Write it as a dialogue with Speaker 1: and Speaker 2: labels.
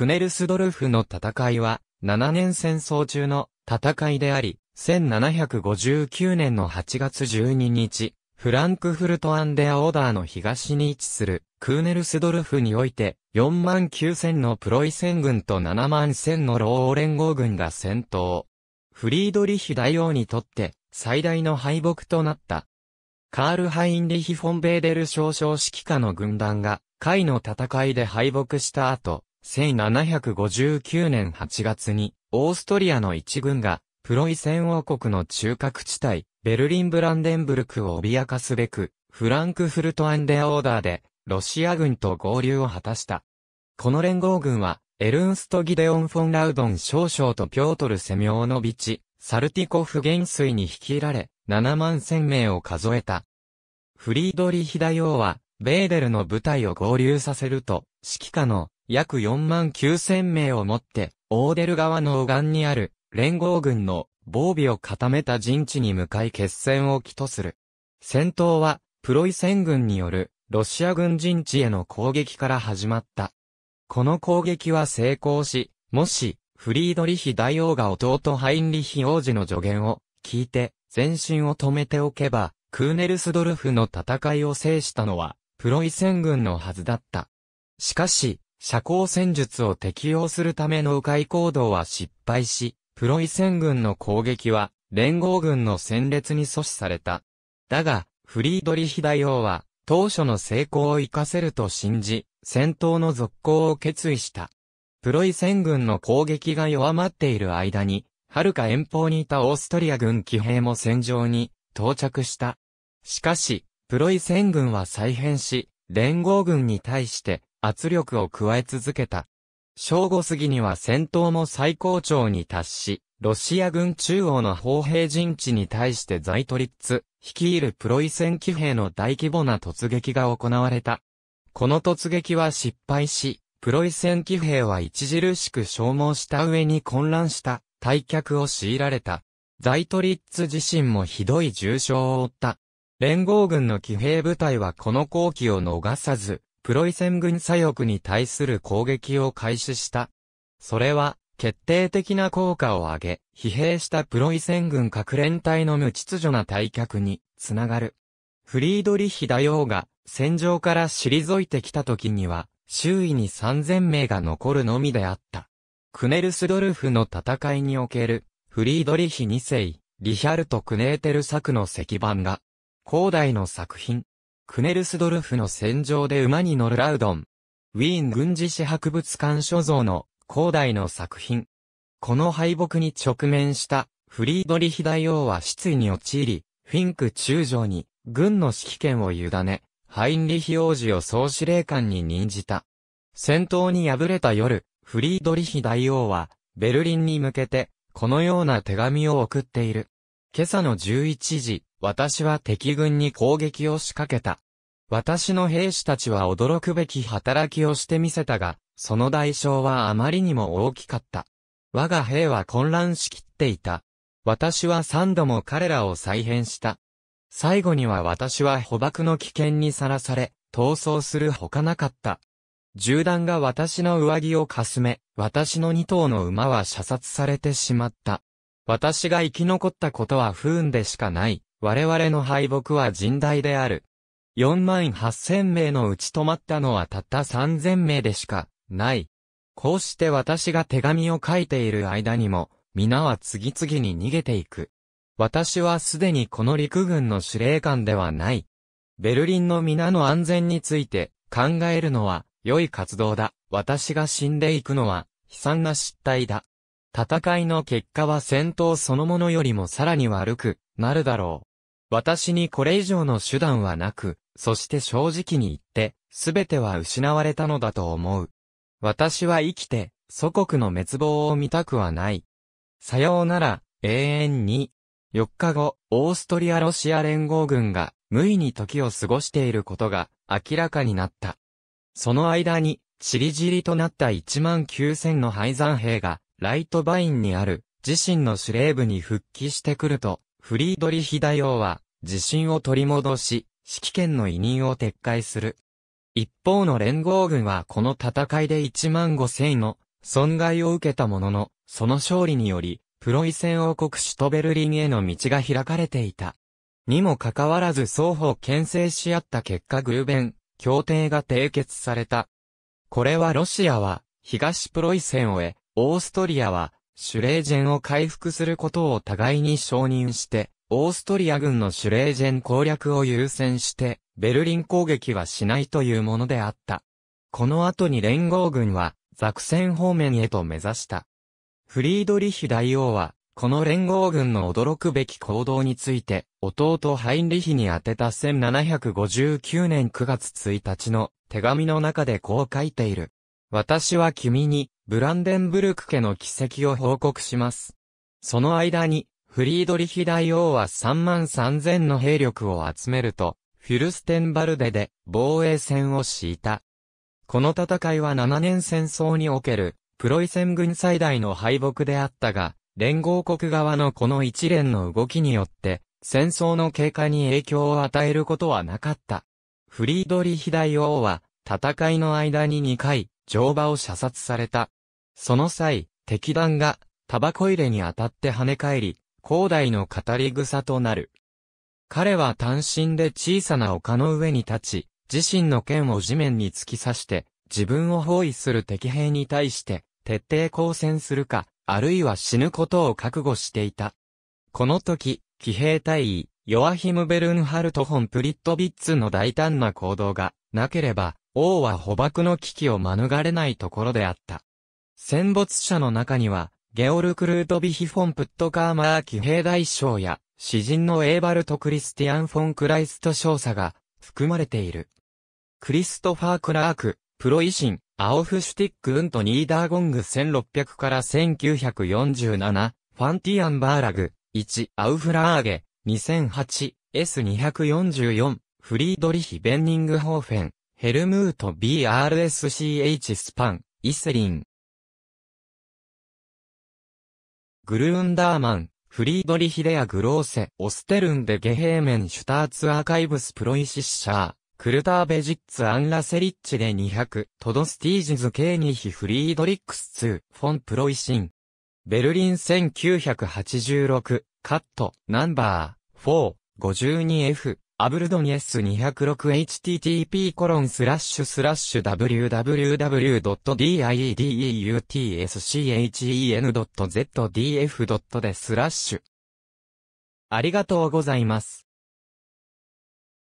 Speaker 1: クネルスドルフの戦いは、7年戦争中の戦いであり、1759年の8月12日、フランクフルトアンデアオーダーの東に位置するクーネルスドルフにおいて4万9000のプロイセン軍と7万1000のロー連合軍が戦闘。フリードリヒ大王にとって最大の敗北となった。カール・ハインリヒ・フォン・ベーデル少将指揮下の軍団が、海の戦いで敗北した後、1759年8月に、オーストリアの一軍が、プロイセン王国の中核地帯、ベルリンブランデンブルクを脅かすべく、フランクフルトアンデアオーダーで、ロシア軍と合流を果たした。この連合軍は、エルンスト・ギデオン・フォン・ラウドン少将とピョートル・セミオーノビチ、サルティコフ元帥に率いられ、7万千名を数えた。フリードリヒ大王は、ベーデルの部隊を合流させると、指揮下の約4万9000名をもって、オーデル川の右岸にある連合軍の防備を固めた陣地に向かい決戦を起とする。戦闘は、プロイセン軍によるロシア軍陣地への攻撃から始まった。この攻撃は成功し、もし、フリードリヒ大王が弟ハインリヒ王子の助言を聞いて、前進を止めておけば、クーネルスドルフの戦いを制したのは、プロイセン軍のはずだった。しかし、社交戦術を適用するための迂回行動は失敗し、プロイセン軍の攻撃は連合軍の戦列に阻止された。だが、フリードリヒ大王は当初の成功を活かせると信じ、戦闘の続行を決意した。プロイセン軍の攻撃が弱まっている間に、遥か遠方にいたオーストリア軍騎兵も戦場に到着した。しかし、プロイセン軍は再編し、連合軍に対して圧力を加え続けた。正午過ぎには戦闘も最高潮に達し、ロシア軍中央の砲兵陣地に対してザイトリッツ、率いるプロイセン騎兵の大規模な突撃が行われた。この突撃は失敗し、プロイセン騎兵は著しく消耗した上に混乱した退却を強いられた。ザイトリッツ自身もひどい重傷を負った。連合軍の騎兵部隊はこの好機を逃さず、プロイセン軍左翼に対する攻撃を開始した。それは、決定的な効果を上げ、疲弊したプロイセン軍各連隊の無秩序な退却に、つながる。フリードリヒ大王が、戦場から退いてきた時には、周囲に3000名が残るのみであった。クネルスドルフの戦いにおける、フリードリヒ2世、リヒャルト・クネーテル作の石版が、広大の作品、クネルスドルフの戦場で馬に乗るラウドン。ウィーン軍事史博物館所蔵の広大の作品。この敗北に直面したフリードリヒ大王は失意に陥り、フィンク中将に軍の指揮権を委ね、ハインリヒ王子を総司令官に任じた。戦闘に敗れた夜、フリードリヒ大王はベルリンに向けてこのような手紙を送っている。今朝の11時、私は敵軍に攻撃を仕掛けた。私の兵士たちは驚くべき働きをしてみせたが、その代償はあまりにも大きかった。我が兵は混乱しきっていた。私は三度も彼らを再編した。最後には私は捕獲の危険にさらされ、逃走するほかなかった。銃弾が私の上着をかすめ、私の二頭の馬は射殺されてしまった。私が生き残ったことは不運でしかない。我々の敗北は甚大である。4万8000名のうち止まったのはたった3000名でしか、ない。こうして私が手紙を書いている間にも、皆は次々に逃げていく。私はすでにこの陸軍の司令官ではない。ベルリンの皆の安全について考えるのは良い活動だ。私が死んでいくのは悲惨な失態だ。戦いの結果は戦闘そのものよりもさらに悪くなるだろう。私にこれ以上の手段はなく、そして正直に言って、すべては失われたのだと思う。私は生きて、祖国の滅亡を見たくはない。さようなら、永遠に。4日後、オーストリア・ロシア連合軍が、無意に時を過ごしていることが、明らかになった。その間に、ちりじりとなった1万9000の敗残兵が、ライトバインにある自身の司令部に復帰してくると、フリードリヒ大王は自信を取り戻し、指揮権の委任を撤回する。一方の連合軍はこの戦いで1万5000の損害を受けたものの、その勝利により、プロイセン王国首都ベルリンへの道が開かれていた。にもかかわらず双方牽制し合った結果偶弁、協定が締結された。これはロシアは、東プロイセンをへ、オーストリアは、シュレージェンを回復することを互いに承認して、オーストリア軍のシュレージェン攻略を優先して、ベルリン攻撃はしないというものであった。この後に連合軍は、ザクセン方面へと目指した。フリードリヒ大王は、この連合軍の驚くべき行動について、弟ハインリヒに宛てた1759年9月1日の手紙の中でこう書いている。私は君に、ブランデンブルク家の奇跡を報告します。その間に、フリードリヒ大王は3万3000の兵力を集めると、フィルステンバルデで防衛戦を敷いた。この戦いは7年戦争における、プロイセン軍最大の敗北であったが、連合国側のこの一連の動きによって、戦争の経過に影響を与えることはなかった。フリードリヒ大王は、戦いの間に2回、乗馬を射殺された。その際、敵弾が、タバコ入れに当たって跳ね返り、広大の語り草となる。彼は単身で小さな丘の上に立ち、自身の剣を地面に突き刺して、自分を包囲する敵兵に対して、徹底抗戦するか、あるいは死ぬことを覚悟していた。この時、騎兵隊員、ヨアヒム・ベルンハルト・ホン・プリットビッツの大胆な行動がなければ、王は捕獲の危機を免れないところであった。戦没者の中には、ゲオルク・ルートビヒ・フォン・プットカーマー騎兵大将や、詩人のエーバルト・クリスティアン・フォン・クライスト少佐が含まれている。クリストファー・クラーク、プロイシン、アオフシュティック・ウント・ニーダーゴング1600から1947、ファンティアン・バーラグ、1、アウフラーゲ、2008、S244、フリードリヒ・ベンニングホーフェン、ヘルムート BRSCH スパン、イセリン、グルーンダーマン、フリードリヒデア・グローセ、オステルンデ・ゲヘーメン・シュターツ・アーカイブス・プロイシッシャー、クルターベジッツ・アンラ・セリッチで200、トドスティージズ・ケーニヒ・フリードリックス2、フォン・プロイシン。ベルリン1986、カット、ナンバー、4、52F、アブルドニエス 206http://www.diedeutschen.zdf. でスラッシュ。ありがとうございます。